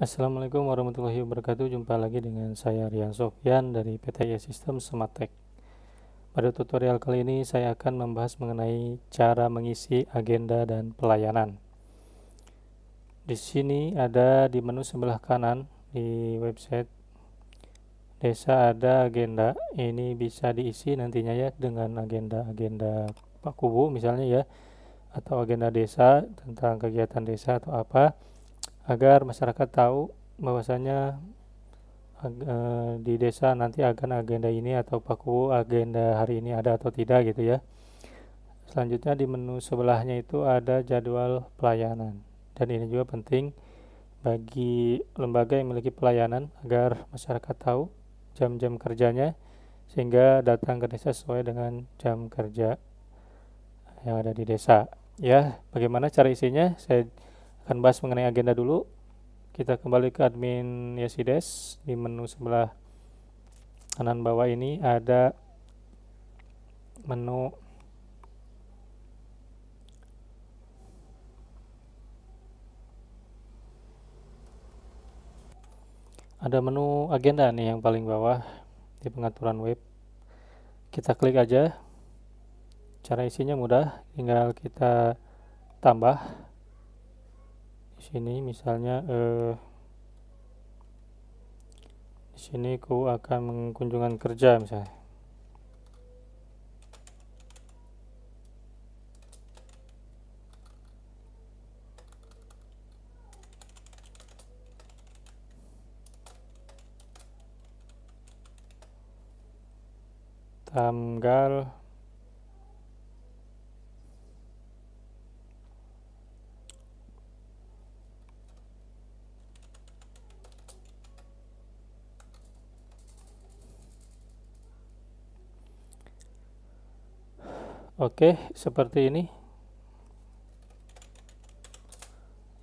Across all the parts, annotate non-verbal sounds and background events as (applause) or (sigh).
Assalamualaikum warahmatullahi wabarakatuh. Jumpa lagi dengan saya Rian Sofyan dari PT System Sematek. Pada tutorial kali ini saya akan membahas mengenai cara mengisi agenda dan pelayanan. Di sini ada di menu sebelah kanan di website desa ada agenda. Ini bisa diisi nantinya ya dengan agenda-agenda Pak Kubu misalnya ya atau agenda desa tentang kegiatan desa atau apa agar masyarakat tahu bahwasanya uh, di desa nanti akan agenda ini atau paku agenda hari ini ada atau tidak gitu ya. Selanjutnya di menu sebelahnya itu ada jadwal pelayanan. Dan ini juga penting bagi lembaga yang memiliki pelayanan agar masyarakat tahu jam-jam kerjanya sehingga datang ke desa sesuai dengan jam kerja yang ada di desa. Ya, bagaimana cara isinya? Saya akan bahas mengenai agenda dulu. Kita kembali ke admin Yesides di menu sebelah kanan bawah ini ada menu ada menu agenda nih yang paling bawah di pengaturan web kita klik aja cara isinya mudah tinggal kita tambah di sini misalnya eh, di sini ku akan mengunjungan kerja misalnya tanggal Oke, seperti ini.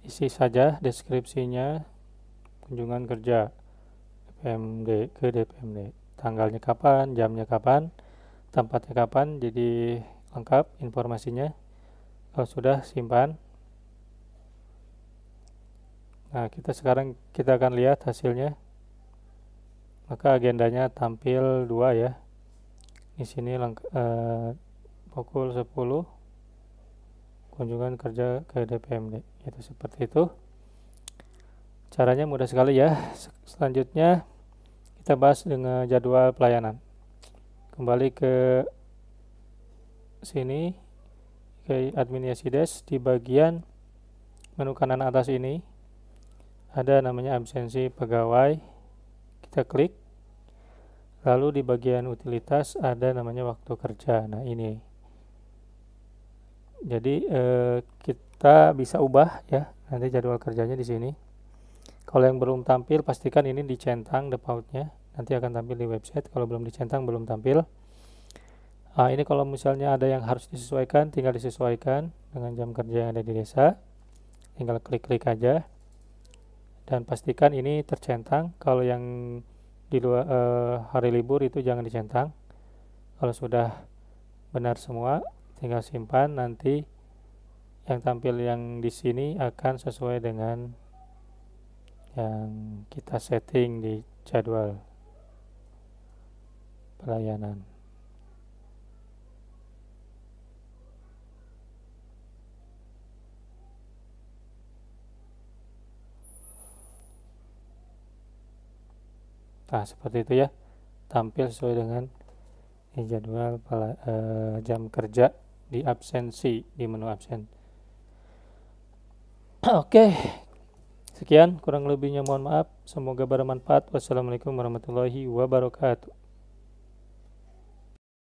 Isi saja deskripsinya kunjungan kerja DPMD ke DPMD. Tanggalnya kapan, jamnya kapan, tempatnya kapan, jadi lengkap informasinya. Kalau sudah simpan. Nah, kita sekarang kita akan lihat hasilnya. Maka agendanya tampil dua ya. Di sini eh, pukul 10 kunjungan kerja ke DPMD itu seperti itu caranya mudah sekali ya selanjutnya kita bahas dengan jadwal pelayanan kembali ke sini ke admin Yesides di bagian menu kanan atas ini ada namanya absensi pegawai kita klik lalu di bagian utilitas ada namanya waktu kerja nah ini jadi eh, kita bisa ubah ya nanti jadwal kerjanya di sini kalau yang belum tampil pastikan ini dicentang defaultnya nanti akan tampil di website kalau belum dicentang belum tampil nah, ini kalau misalnya ada yang harus disesuaikan tinggal disesuaikan dengan jam kerja yang ada di desa tinggal klik-klik aja dan pastikan ini tercentang kalau yang di luar eh, hari libur itu jangan dicentang kalau sudah benar semua tinggal simpan nanti yang tampil yang di sini akan sesuai dengan yang kita setting di jadwal pelayanan Nah, seperti itu ya. Tampil sesuai dengan jadwal eh, jam kerja di absensi di menu absen (clears throat) oke sekian kurang lebihnya mohon maaf semoga bermanfaat wassalamualaikum warahmatullahi wabarakatuh